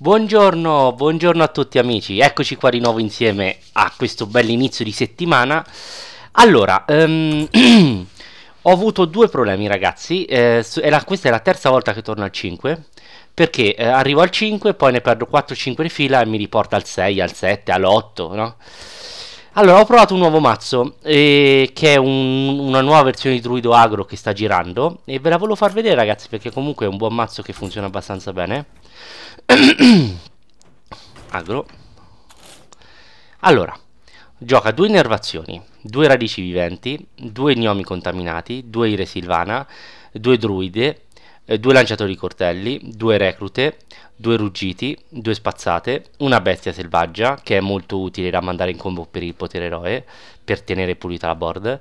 Buongiorno, buongiorno a tutti amici, eccoci qua di nuovo insieme a questo bel inizio di settimana. Allora, um, ho avuto due problemi ragazzi, eh, la, questa è la terza volta che torno al 5, perché eh, arrivo al 5, poi ne perdo 4-5 in fila e mi riporta al 6, al 7, all'8, no? Allora, ho provato un nuovo mazzo, eh, che è un, una nuova versione di Druido Agro che sta girando, e ve la volevo far vedere ragazzi, perché comunque è un buon mazzo che funziona abbastanza bene. Agro. Allora, gioca due innervazioni, due radici viventi, due gnomi contaminati, due ire silvana, due druide, eh, due lanciatori cortelli, due reclute, due ruggiti, due spazzate, una bestia selvaggia che è molto utile da mandare in combo per il potere eroe per tenere pulita la board,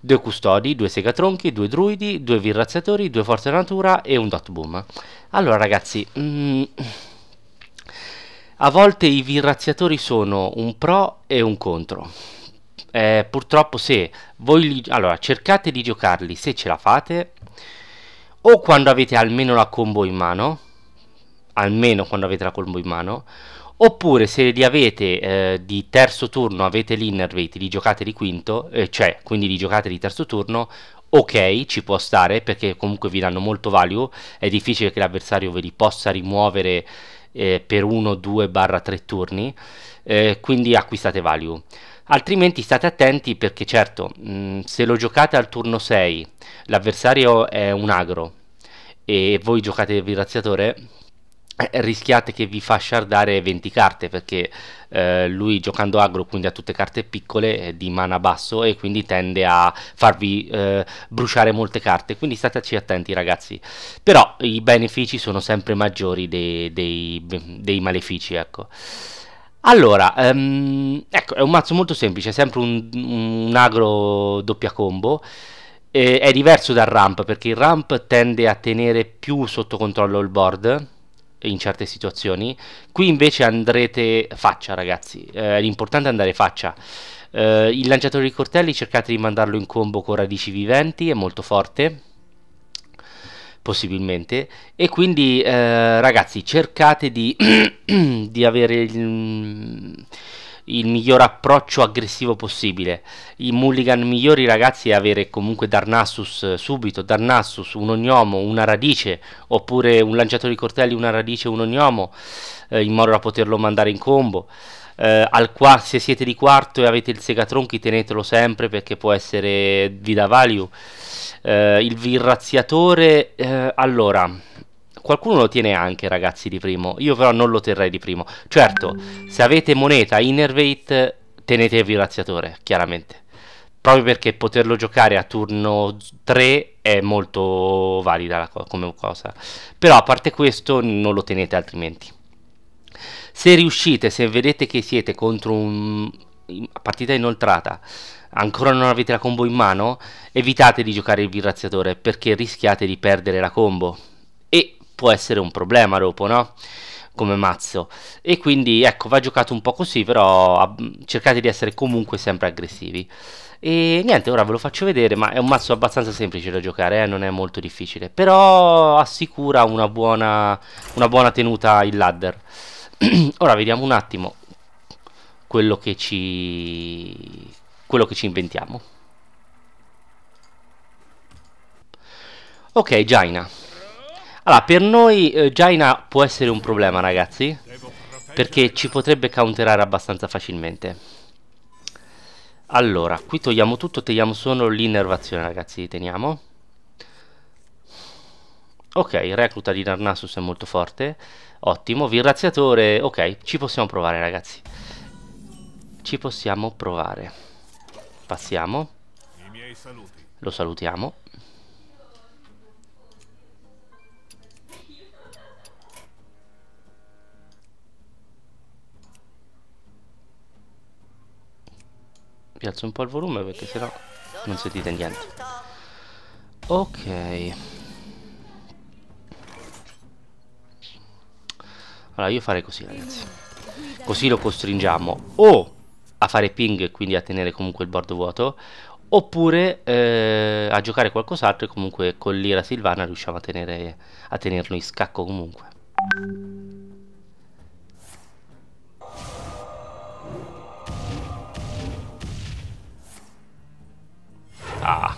due custodi, due segatronchi, due druidi, due virrazzatori, due forze natura e un dot boom. Allora ragazzi, mm, a volte i virrazziatori sono un pro e un contro. Eh, purtroppo se voi li, allora cercate di giocarli se ce la fate o quando avete almeno la combo in mano, almeno quando avete la combo in mano, oppure se li avete eh, di terzo turno, avete l'innervate, li giocate di quinto, eh, cioè quindi li giocate di terzo turno, ok, ci può stare perché comunque vi danno molto value, è difficile che l'avversario ve li possa rimuovere eh, per 1, 2, 3 turni, eh, quindi acquistate value. Altrimenti state attenti perché certo, mh, mm, se lo giocate al turno 6, l'avversario è un agro e voi giocate il virazziatore, eh, rischiate che vi fa shardare 20 carte perché eh, lui giocando agro quindi ha tutte carte piccole di mana basso e quindi tende a farvi eh, bruciare molte carte quindi stateci attenti ragazzi però i benefici sono sempre maggiori dei, dei, dei malefici ecco allora, um, ecco, è un mazzo molto semplice, è sempre un, un agro doppia combo. Eh, è diverso dal ramp perché il ramp tende a tenere più sotto controllo il board in certe situazioni. Qui invece andrete faccia, ragazzi. Eh, l'importante è andare faccia. Eh, il lanciatore di cortelli cercate di mandarlo in combo con radici viventi, è molto forte possibilmente e quindi eh, ragazzi cercate di, di avere il, il, miglior approccio aggressivo possibile i mulligan migliori ragazzi è avere comunque Darnassus eh, subito Darnassus, un ognomo, una radice oppure un lanciatore di cortelli, una radice, un ognomo eh, in modo da poterlo mandare in combo eh, se siete di quarto e avete il segatronchi tenetelo sempre perché può essere vi dà value eh, il virrazziatore, eh, allora, qualcuno lo tiene anche ragazzi di primo, io però non lo terrei di primo. Certo, se avete moneta innervate tenete il virrazziatore, chiaramente. Proprio perché poterlo giocare a turno 3 è molto valida come cosa. Però a parte questo non lo tenete altrimenti. Se riuscite, se vedete che siete contro un... partita inoltrata ancora non avete la combo in mano, evitate di giocare il virrazziatore perché rischiate di perdere la combo e può essere un problema dopo, no? Come mazzo. E quindi ecco, va giocato un po' così, però cercate di essere comunque sempre aggressivi. E niente, ora ve lo faccio vedere, ma è un mazzo abbastanza semplice da giocare, eh? non è molto difficile, però assicura una buona, una buona tenuta il ladder. ora vediamo un attimo quello che ci quello che ci inventiamo. Ok, Jaina. Allora, per noi eh, Jaina può essere un problema, ragazzi, perché ci potrebbe counterare abbastanza facilmente. Allora, qui togliamo tutto, togliamo solo l'innervazione, ragazzi, teniamo. Ok, recluta di Narnassus è molto forte. Ottimo, virraziatore, ok, ci possiamo provare, ragazzi. Ci possiamo provare. Passiamo. Lo salutiamo. Piazzo un po' il volume perché sennò non sentite niente. Ok. Allora io farei così ragazzi. Così lo costringiamo o oh! fare ping e quindi a tenere comunque il bordo vuoto oppure eh, a giocare qualcos'altro e comunque con l'ira silvana riusciamo a, tenere, a tenerlo in scacco comunque ah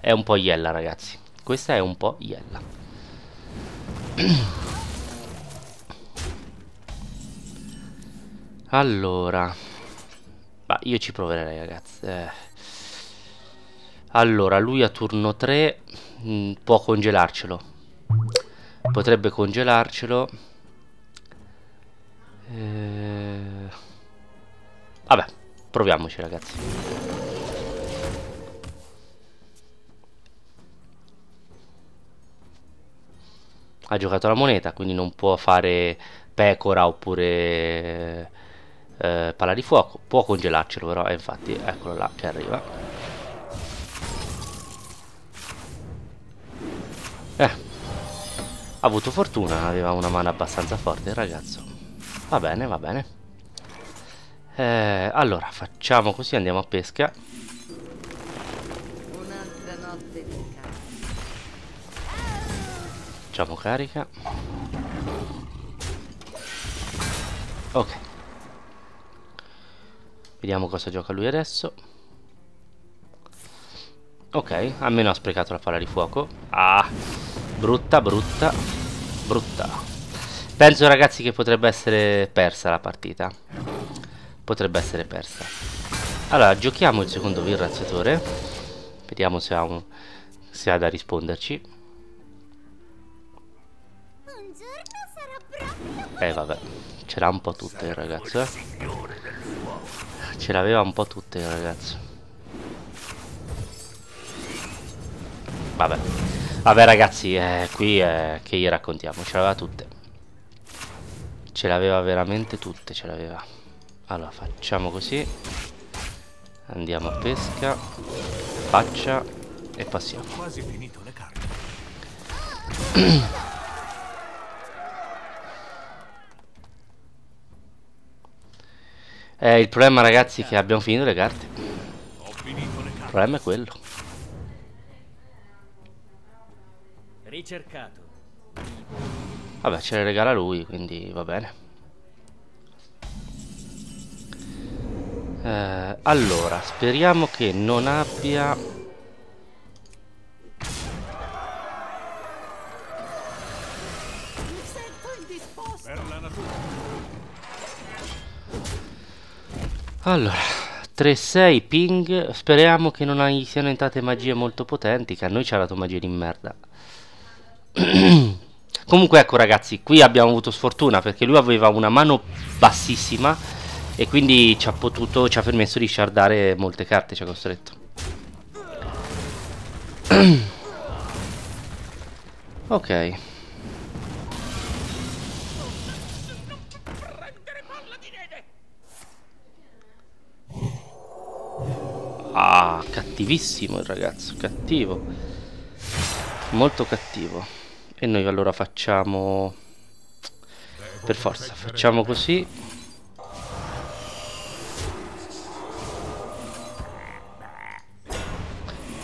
è un po' iella ragazzi questa è un po' iella allora ma io ci proverei ragazzi. Eh. Allora, lui a turno 3 mh, mm, può congelarcelo. Potrebbe congelarcelo. Eh... Vabbè, proviamoci ragazzi. Ha giocato la moneta, quindi non può fare pecora oppure eh, palla di fuoco può congelarcelo però e eh, infatti eccolo là che arriva eh ha avuto fortuna aveva una mano abbastanza forte il ragazzo va bene va bene eh, allora facciamo così andiamo a pesca facciamo carica ok Vediamo cosa gioca lui adesso. Ok, almeno ha sprecato la palla di fuoco. Ah, brutta, brutta, brutta. Penso ragazzi che potrebbe essere persa la partita. Potrebbe essere persa. Allora, giochiamo il secondo virrazzatore. Vediamo se ha, un, se ha da risponderci. Eh vabbè, ce l'ha un po' tutta il ragazzo. Eh ce l'aveva un po' tutte ragazzi vabbè vabbè ragazzi eh, qui eh, che gli raccontiamo ce l'aveva tutte ce l'aveva veramente tutte ce l'aveva allora facciamo così andiamo a pesca faccia e passiamo quasi finito le carte Eh, il problema ragazzi è che abbiamo finito le carte. Il problema è quello. Ricercato. Vabbè, ce le regala lui, quindi va bene. Eh, allora, speriamo che non abbia... Allora, 3-6 ping, speriamo che non gli siano entrate magie molto potenti, che a noi ci ha dato magie di merda. Comunque ecco ragazzi, qui abbiamo avuto sfortuna perché lui aveva una mano bassissima e quindi ci ha potuto, ci ha permesso di shardare molte carte, ci ha costretto. ok. cattivissimo il ragazzo, cattivo. Molto cattivo. E noi allora facciamo... Per forza, facciamo così.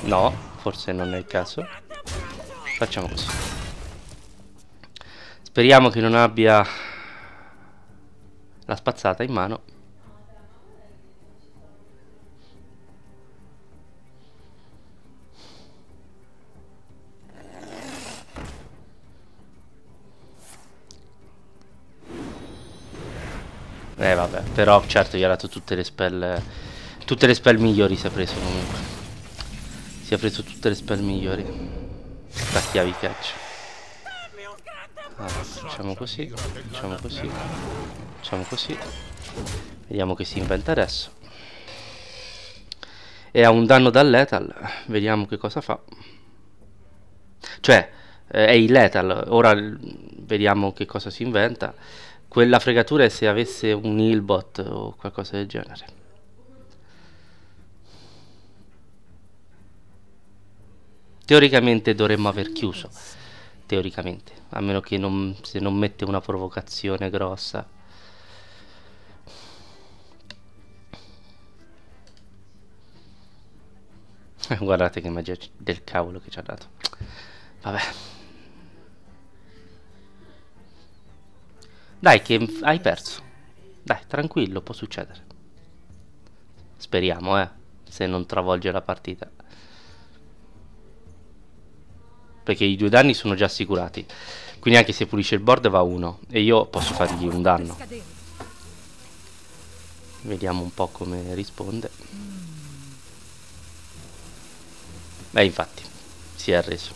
No, forse non è il caso. Facciamo così. Speriamo che non abbia la spazzata in mano. Eh vabbè, però certo gli ha dato tutte le spell Tutte le spell migliori si è preso comunque Si è preso tutte le spell migliori Da chiavi catch allora, facciamo così Facciamo così Facciamo così Vediamo che si inventa adesso E ha un danno dal lethal Vediamo che cosa fa Cioè eh, È il lethal Ora vediamo che cosa si inventa quella fregatura è se avesse un Ilbot o qualcosa del genere. Teoricamente dovremmo aver chiuso. Teoricamente. A meno che non, se non mette una provocazione grossa. Guardate che magia del cavolo che ci ha dato. Vabbè. Dai, che hai perso. Dai, tranquillo, può succedere. Speriamo, eh. Se non travolge la partita. Perché i due danni sono già assicurati. Quindi anche se pulisce il board va uno. E io posso fargli un danno. Vediamo un po' come risponde. Beh, infatti, si è arreso.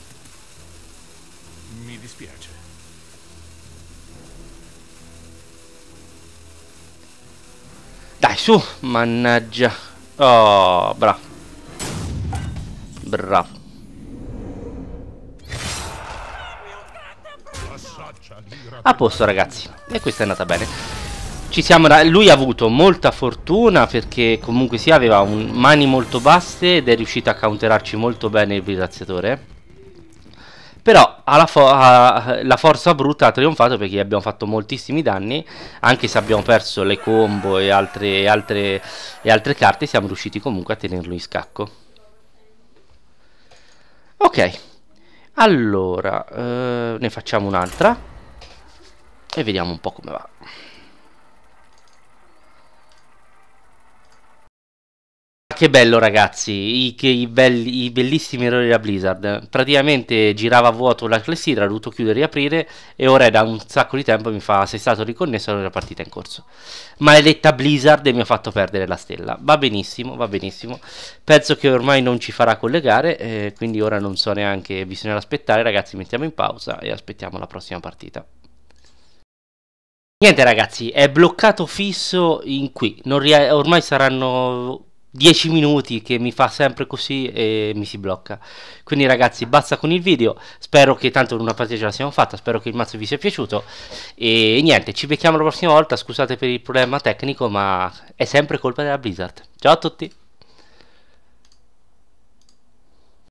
Mi dispiace. Dai, su, mannaggia. Oh, bravo. Bravo. A posto ragazzi, e questa è andata bene. Ci siamo, lui ha avuto molta fortuna perché comunque si aveva mani molto basse ed è riuscito a counterarci molto bene il vilaziatore però fo- ha, la forza brutta ha trionfato perché gli abbiamo fatto moltissimi danni, anche se abbiamo perso le combo e altre, altre, e altre carte, siamo riusciti comunque a tenerlo in scacco. Ok, allora eh, ne facciamo un'altra e vediamo un po' come va. che bello ragazzi, i, i, belli, i bellissimi errori da Blizzard. Praticamente girava a vuoto la clessidra, ho dovuto chiudere e riaprire e ora è da un sacco di tempo mi fa sei stato riconnesso alla partita in corso. Maledetta Blizzard e mi ha fatto perdere la stella. Va benissimo, va benissimo. Penso che ormai non ci farà collegare, eh, quindi ora non so neanche, bisogna aspettare ragazzi, mettiamo in pausa e aspettiamo la prossima partita. Niente ragazzi, è bloccato fisso in qui, ormai saranno 10 minuti che mi fa sempre così e mi si blocca quindi ragazzi basta con il video spero che tanto una partita ce la siamo fatta spero che il mazzo vi sia piaciuto e niente ci becchiamo la prossima volta scusate per il problema tecnico ma è sempre colpa della Blizzard ciao a tutti